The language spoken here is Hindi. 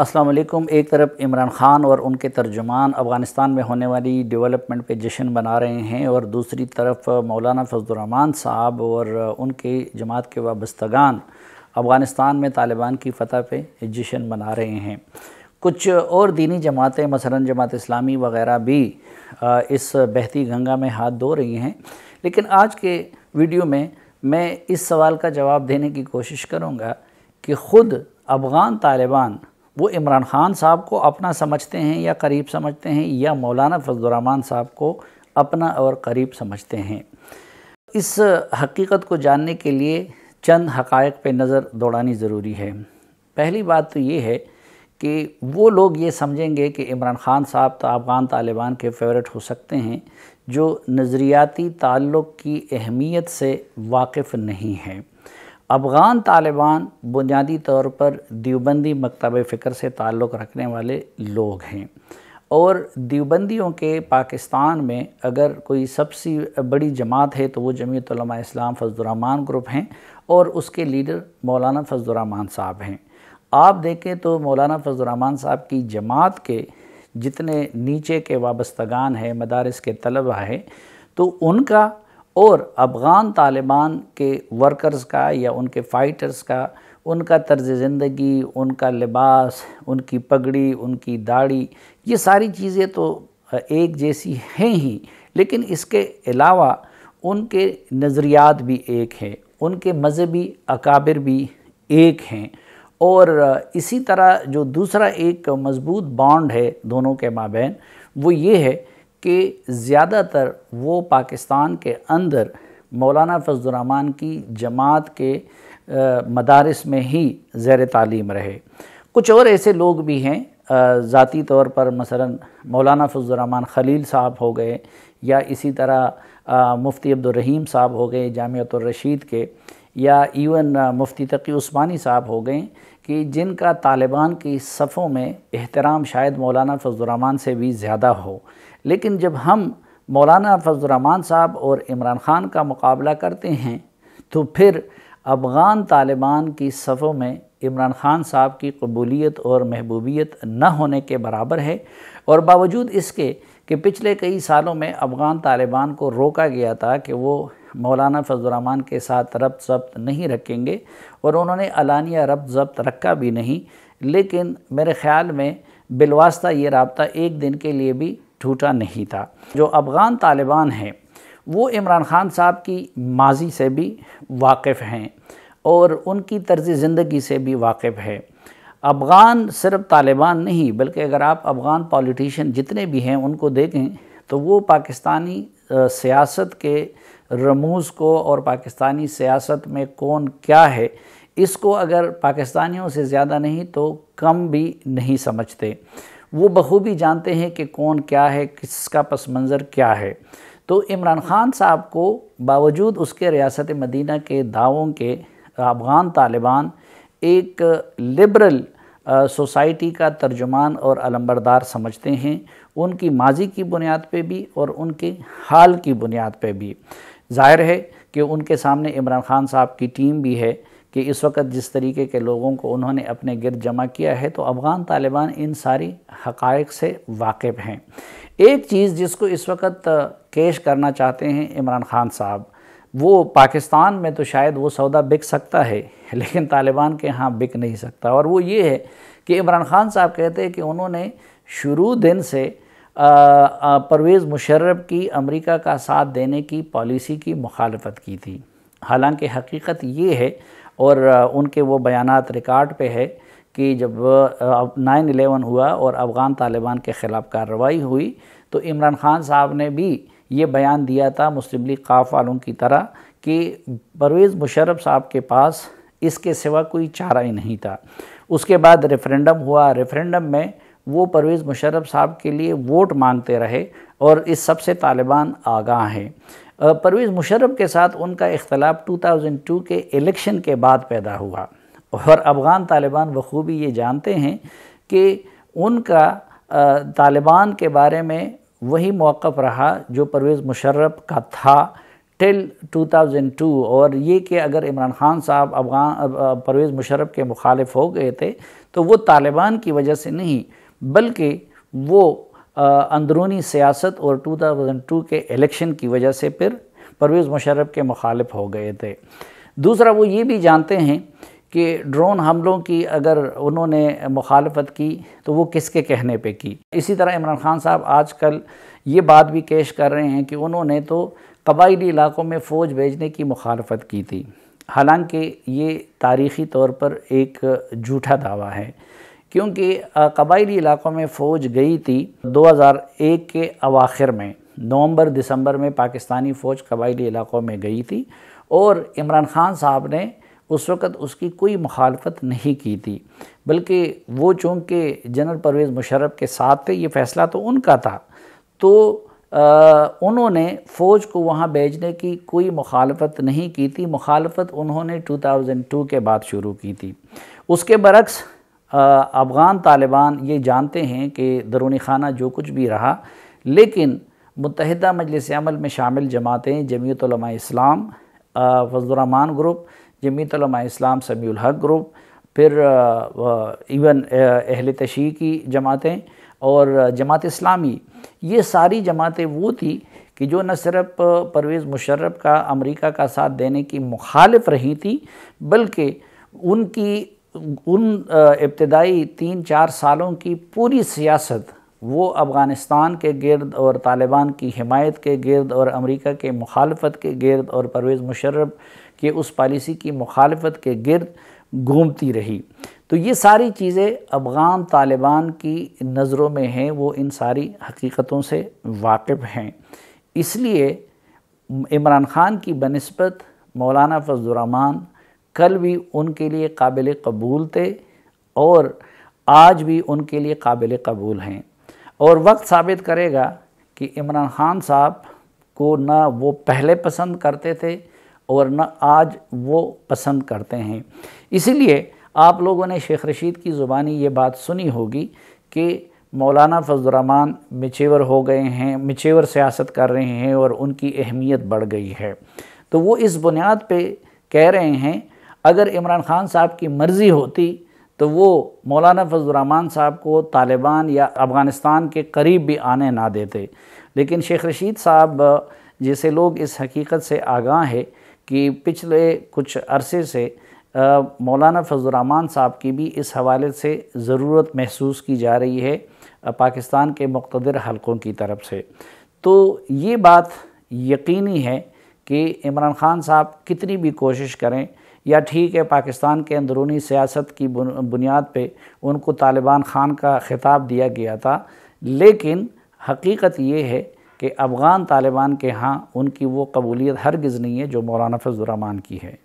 अस्सलाम वालेकुम एक तरफ इमरान ख़ान और उनके तर्जुमान अफ़गानिस्तान में होने वाली डेवलपमेंट पे जश्न मना रहे हैं और दूसरी तरफ मौलाना फजलरहमान साहब और उनके जमात के वाबस्तगान अफ़गानिस्तान में तालिबान की फ़तह पे जश्न मना रहे हैं कुछ और दीनी जमातें मसलन जमात इस्लामी वगैरह भी इस बहती गंगा में हाथ धो रही हैं लेकिन आज के वीडियो में मैं इस सवाल का जवाब देने की कोशिश करूँगा कि ख़ुद अफ़गान तालिबान वो इमरान ख़ान साहब को अपना समझते हैं या करीब समझते हैं या मौलाना फजलरहमान साहब को अपना और करीब समझते हैं इस हकीकत को जानने के लिए चंद हकायक पे नज़र दौड़ानी ज़रूरी है पहली बात तो ये है कि वो लोग ये समझेंगे कि इमरान ख़ान साहब तो अफ़गान तालिबान के फेवरेट हो सकते हैं जो नज़रियाती ताल्लुक़ की अहमियत से वाकिफ़ नहीं हैं अफ़गान तालिबान बुनियादी तौर पर दीवबंदी मकतब फ़िक्र से ताल्लुक़ रखने वाले लोग हैं और दीवबंदियों के पाकिस्तान में अगर कोई सबसे बड़ी जमात है तो वो जमीयत इस्लाम फजलरहमान ग्रुप हैं और उसके लीडर मौलाना फजलरहमान साहब हैं आप देखें तो मौलाना फजलरहमान साहब की जमात के जितने नीचे के वाबस्तगान हैं मदारस के तलबा हैं तो उनका और अफ़गान तालिबान के वर्कर्स का या उनके फ़ाइटर्स का उनका तर्ज ज़िंदगी उनका लिबास उनकी पगड़ी उनकी दाढ़ी ये सारी चीज़ें तो एक जैसी हैं ही लेकिन इसके अलावा उनके नज़रियात भी एक हैं उनके मजहबी अकाबिर भी एक हैं और इसी तरह जो दूसरा एक मज़बूत बॉन्ड है दोनों के माबेन वो ये है कि ज़्यादातर वो पाकिस्तान के अंदर मौलाना फजलरहमान की जमात के मदारस में ही ज़ैर तालीम रहे कुछ और ऐसे लोग भी हैं ज़ाती तौर पर मसला मौलाना फजलरहमान खलील साहब हो गए या इसी तरह मुफ्ती अब्दुलरहीम साहब हो गए जामतरशीद के या इवन मुफ्ती तकी उस्मानी साहब हो गए कि जिनका तालिबान की सफ़ों में एहतराम शायद मौलाना फजलरहमान से भी ज़्यादा हो लेकिन जब हम मौलाना फजलरहमान साहब और इमरान ख़ान का मुकाबला करते हैं तो फिर अफ़गान तालिबान की सफ़ों में इमरान ख़ान साहब की कबूलीत और महबूबियत न होने के बराबर है और बावजूद इसके कि पिछले कई सालों में अफ़गान तालिबान को रोका गया था कि वो मौलाना फजलरहमान के साथ रब्त जब्त नहीं रखेंगे और उन्होंने अलानिया रब्त जब्त रखा भी नहीं लेकिन मेरे ख़्याल में बिलवास्ता ये रबता एक दिन के लिए भी झूठा नहीं था जो अफ़गान तालिबान हैं वो इमरान ख़ान साहब की माजी से भी वाकिफ़ हैं और उनकी तर्ज ज़िंदगी से भी वाकिफ़ है अफ़गान सिर्फ तालिबान नहीं बल्कि अगर आप अफ़गान पॉलिटिशियन जितने भी हैं उनको देखें तो वो पाकिस्तानी सियासत के रमूज़ को और पाकिस्तानी सियासत में कौन क्या है इसको अगर पाकिस्तानियों से ज़्यादा नहीं तो कम भी नहीं समझते वो बखूबी जानते हैं कि कौन क्या है किसका पस मंज़र क्या है तो इमरान खान साहब को बावजूद उसके रियासत मदीना के दावों के अफ़गान तालिबान एक लिबरल सोसाइटी का तर्जुमान और अलम्बरदार समझते हैं उनकी माजी की बुनियाद पे भी और उनके हाल की बुनियाद पे भी जाहिर है कि उनके सामने इमरान खान साहब की टीम भी है कि इस वक्त जिस तरीके के लोगों को उन्होंने अपने गिरद जमा किया है तो अफ़गान तालिबान इन सारी हक़ से वाकिफ़ हैं एक चीज़ जिसको इस वक्त केश करना चाहते हैं इमरान खान साहब वो पाकिस्तान में तो शायद वो सौदा बिक सकता है लेकिन तालिबान के यहाँ बिक नहीं सकता और वो ये है कि इमरान खान साहब कहते हैं कि उन्होंने शुरू दिन से परवेज़ मुशर्रफ की अमेरिका का साथ देने की पॉलिसी की मुखालफत की थी हालांकि हकीकत ये है और उनके वो बयान रिकॉर्ड पे है कि जब नाइन एलेवन हुआ और अफ़गान तालिबान के ख़िलाफ़ कार्रवाई हुई तो इमरान खान साहब ने भी ये बयान दिया था मुस्लिम लीग काफ वालों की तरह कि परवेज़ मुशरफ साहब के पास इसके सिवा कोई चारा ही नहीं था उसके बाद रेफरेंडम हुआ रेफरेंडम में वो परवेज़ मुशरफ साहब के लिए वोट मांगते रहे और इस सब से तालिबान आगाह हैं परवेज़ मुशर्रफ के साथ उनका इख्तलाफ 2002 के इलेक्शन के बाद पैदा हुआ और अफ़गान तालिबान बखूबी ये जानते हैं कि उनका तालिबान के बारे में वही मौक़ रहा जो परवेज़ मुशर्रफ का था टिल 2002 और ये कि अगर इमरान खान साहब अफगान परवेज़ मुशर्रफ के मुखालिफ हो गए थे तो वो तालिबान की वजह से नहीं बल्कि वो अंदरूनी सियासत और 2002 के इलेक्शन की वजह से फिर परवेज़ मुशर्रफ के मुखालिफ हो गए थे दूसरा वो ये भी जानते हैं कि ड्रोन हमलों की अगर उन्होंने मुखालफत की तो वो किसके कहने पे की इसी तरह इमरान खान साहब आजकल ये बात भी पेश कर रहे हैं कि उन्होंने तो कबायली इलाकों में फ़ौज भेजने की मुखालफत की थी हालांकि ये तारीख़ी तौर पर एक झूठा दावा है क्योंकि कबायली इलाक़ों में फ़ौज गई थी 2001 के अवाखिर में नवंबर दिसंबर में पाकिस्तानी फ़ौज कबायली इलाक़ों में गई थी और इमरान ख़ान साहब ने उस वक़्त उसकी कोई मुखालफत नहीं की थी बल्कि वो चूँकि जनरल परवेज़ मुशर्रफ के साथ थे ये फ़ैसला तो उनका था तो आ, उन्होंने फ़ौज को वहाँ भेजने की कोई मुखालफत नहीं की थी मुखालफत उन्होंने 2002 के बाद शुरू की थी उसके बरक्स अफ़गान तालिबान ये जानते हैं कि दरूनी खाना जो कुछ भी रहा लेकिन मुतहदा मजलिस अमल में शामिल जमातें जमीयत इस्लाम फजलरहमान ग्रुप जमीयत इस्लाम समील हक ग्रुप फिर इवन अहल तशी की जमातें और जमात इस्लामी ये सारी जमातें वो थी कि जो न सिर्फ परवेज़ मुशर्रफ का अमरीका का साथ देने की मुखालिफ रही थी बल्कि उनकी उन इब्तदाई तीन चार सालों की पूरी सियासत वो अफ़गानिस्तान के गर्द और तालिबान की हिमायत के गर्द और अमेरिका के मुखालफत के गर्द और परवेज़ मुशर्रफ के उस पॉलिसी की मुखालफत के गर्द घूमती रही तो ये सारी चीज़ें अफ़गान तालिबान की नज़रों में हैं वो इन सारी हकीकतों से वाकिफ़ हैं इसलिए इमरान ख़ान की बनस्बत मौलाना फजलरहमान कल भी उनके लिए काबिल कबूल थे और आज भी उनके लिए काबिल कबूल हैं और वक्त साबित करेगा कि इमरान खान साहब को ना वो पहले पसंद करते थे और न आज वो पसंद करते हैं इसीलिए आप लोगों ने शेख रशीद की ज़ुबानी ये बात सुनी होगी कि मौलाना फजलरहमान मिचेवर हो गए हैं मिचेवर सियासत कर रहे हैं और उनकी अहमियत बढ़ गई है तो वो इस बुनियाद पे कह रहे हैं अगर इमरान खान साहब की मर्ज़ी होती तो वो मौलाना फजलरहमान साहब को तालिबान या अफ़गानिस्तान के करीब भी आने ना देते लेकिन शेख रशीद साहब जैसे लोग इस हकीकत से आगाह है कि पिछले कुछ अरसे से मौलाना फजलरहमान साहब की भी इस हवाले से ज़रूरत महसूस की जा रही है पाकिस्तान के मुख्तर हलकों की तरफ से तो ये बात यकीनी है कि इमरान खान साहब कितनी भी कोशिश करें या ठीक है पाकिस्तान के अंदरूनी सियासत की बुनियाद पे उनको तालिबान खान का खिताब दिया गया था लेकिन हकीकत ये है कि अफ़गान तालिबान के यहाँ उनकी वो कबूलियत हरगिज़ नहीं है जो मौलाना फजलरहमान की है